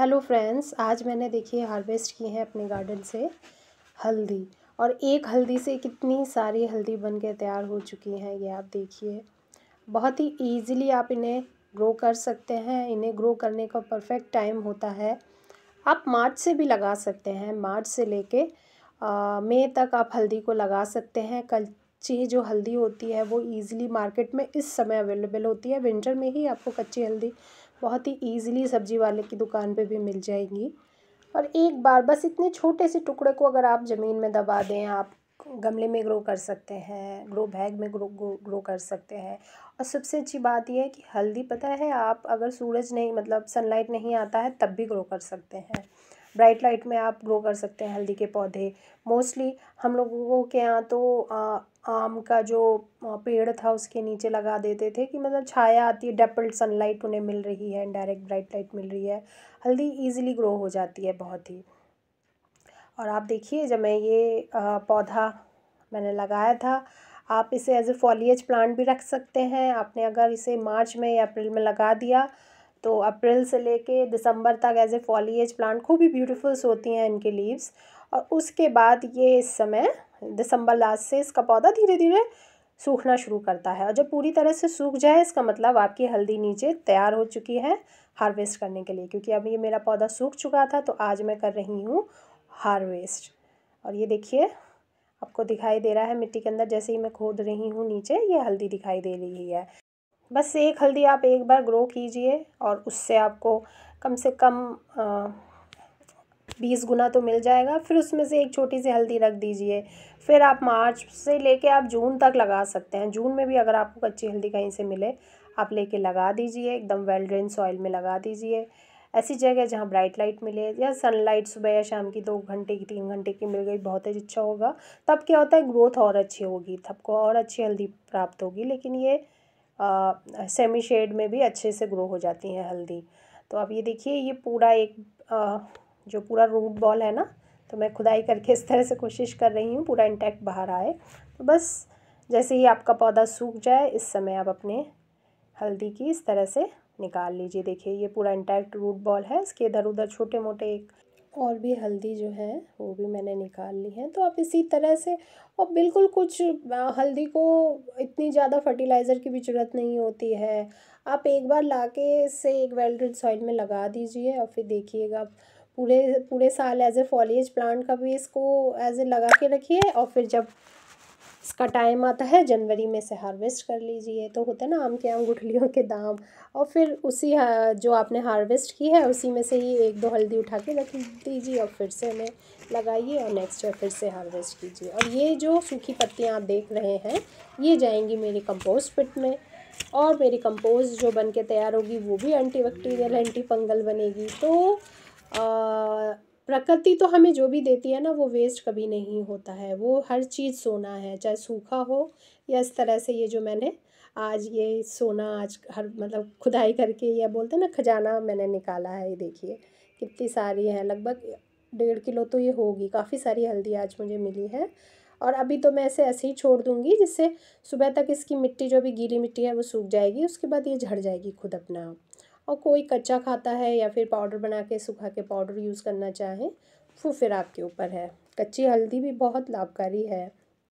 hello friends आज मैंने देखिए हार्वेस्ट की है अपने गार्डन से हल्दी और एक हल्दी से कितनी सारी हल्दी बन के तैयार हो चुकी हैं ये आप देखिए बहुत ही ईजिली आप इन्हें ग्रो कर सकते हैं इन्हें ग्रो करने का परफेक्ट टाइम होता है आप मार्च से भी लगा सकते हैं मार्च से लेके मई तक आप हल्दी को लगा सकते हैं कच्ची जो हल्दी होती है वो ईज़िली मार्केट में इस समय अवेलेबल होती है विंटर में ही आपको कच्ची हल्दी बहुत ही ईज़िली सब्ज़ी वाले की दुकान पर भी मिल जाएगी और एक बार बस इतने छोटे से टुकड़े को अगर आप ज़मीन में दबा दें आप गमले में ग्रो कर सकते हैं ग्रो बैग में ग्रो, ग्रो कर सकते हैं और सबसे अच्छी बात यह है कि हल्दी पता है आप अगर सूरज नहीं मतलब सनलाइट नहीं आता है तब भी ग्रो कर सकते हैं ब्राइट लाइट में आप ग्रो कर सकते हैं हल्दी के पौधे मोस्टली हम लोगों के यहाँ तो आ, आम का जो पेड़ था उसके नीचे लगा देते थे कि मतलब छाया आती है डेपल्ड सनलाइट उन्हें मिल रही है डायरेक्ट ब्राइट लाइट मिल रही है हल्दी ईजिली ग्रो हो जाती है बहुत ही और आप देखिए जब मैं ये आ, पौधा मैंने लगाया था आप इसे एज ए फॉलीज प्लांट भी रख सकते हैं आपने अगर इसे मार्च में या अप्रैल में लगा दिया तो अप्रैल से लेके दिसंबर तक एज ए फॉलीज प्लांट खूब ही ब्यूटीफुल्स होती हैं इनके लीव्स और उसके बाद ये इस समय दिसंबर लास्ट से इसका पौधा धीरे धीरे सूखना शुरू करता है और जब पूरी तरह से सूख जाए इसका मतलब आपकी हल्दी नीचे तैयार हो चुकी है हार्वेस्ट करने के लिए क्योंकि अब ये मेरा पौधा सूख चुका था तो आज मैं कर रही हूँ हार्वेस्ट और ये देखिए आपको दिखाई दे रहा है मिट्टी के अंदर जैसे ही मैं खोद रही हूँ नीचे ये हल्दी दिखाई दे रही है बस एक हल्दी आप एक बार ग्रो कीजिए और उससे आपको कम से कम बीस गुना तो मिल जाएगा फिर उसमें से एक छोटी सी हल्दी रख दीजिए फिर आप मार्च से लेके आप जून तक लगा सकते हैं जून में भी अगर आपको कच्ची हल्दी कहीं से मिले आप लेके लगा दीजिए एकदम वेल ड्रेन सॉइल में लगा दीजिए ऐसी जगह जहाँ ब्राइट लाइट मिले या सनलाइट सुबह या शाम की दो घंटे की तीन घंटे की मिल गई बहुत ही अच्छा होगा तब क्या होता है ग्रोथ और अच्छी होगी तब को और अच्छी हल्दी प्राप्त होगी लेकिन ये सेमी शेड में भी अच्छे से ग्रो हो जाती हैं हल्दी तो अब ये देखिए ये पूरा एक आ, जो पूरा रूट बॉल है ना तो मैं खुदाई करके इस तरह से कोशिश कर रही हूँ पूरा इंटैक्ट बाहर आए तो बस जैसे ही आपका पौधा सूख जाए इस समय आप अपने हल्दी की इस तरह से निकाल लीजिए देखिए ये पूरा इंटैक्ट रूट बॉल है इसके इधर उधर छोटे मोटे एक और भी हल्दी जो है वो भी मैंने निकाल ली है तो आप इसी तरह से और बिल्कुल कुछ हल्दी को इतनी ज़्यादा फर्टिलाइज़र की भी ज़रूरत नहीं होती है आप एक बार ला के इसे एक वेल सॉइल में लगा दीजिए और फिर देखिएगा पूरे पूरे साल एज ए फॉलेज प्लांट का भी इसको एज ए लगा के रखिए और फिर जब इसका टाइम आता है जनवरी में से हार्वेस्ट कर लीजिए तो होता है ना आम के आम गुठलियों के दाम और फिर उसी हाँ, जो आपने हार्वेस्ट की है उसी में से ही एक दो हल्दी उठा के रख दीजिए और फिर से हमें लगाइए और नेक्स्ट ईयर फिर से हार्वेस्ट कीजिए और ये जो सूखी पत्तियाँ आप देख रहे हैं ये जाएंगी मेरी कंपोस्ट पिट में और मेरी कंपोस्ट जो बन के तैयार होगी वो भी एंटी बैक्टीरियल एंटी फंगल बनेगी तो आ, प्रकृति तो हमें जो भी देती है ना वो वेस्ट कभी नहीं होता है वो हर चीज़ सोना है चाहे सूखा हो या इस तरह से ये जो मैंने आज ये सोना आज हर मतलब खुदाई करके या बोलते हैं ना खजाना मैंने निकाला है ये देखिए कितनी सारी है लगभग डेढ़ किलो तो ये होगी काफ़ी सारी हल्दी आज मुझे मिली है और अभी तो मैं इसे ऐसे ही छोड़ दूँगी जिससे सुबह तक इसकी मिट्टी जो भी गीली मिट्टी है वो सूख जाएगी उसके बाद ये झड़ जाएगी खुद अपना आप और कोई कच्चा खाता है या फिर पाउडर बना के सूखा के पाउडर यूज़ करना चाहें वो फिर आपके ऊपर है कच्ची हल्दी भी बहुत लाभकारी है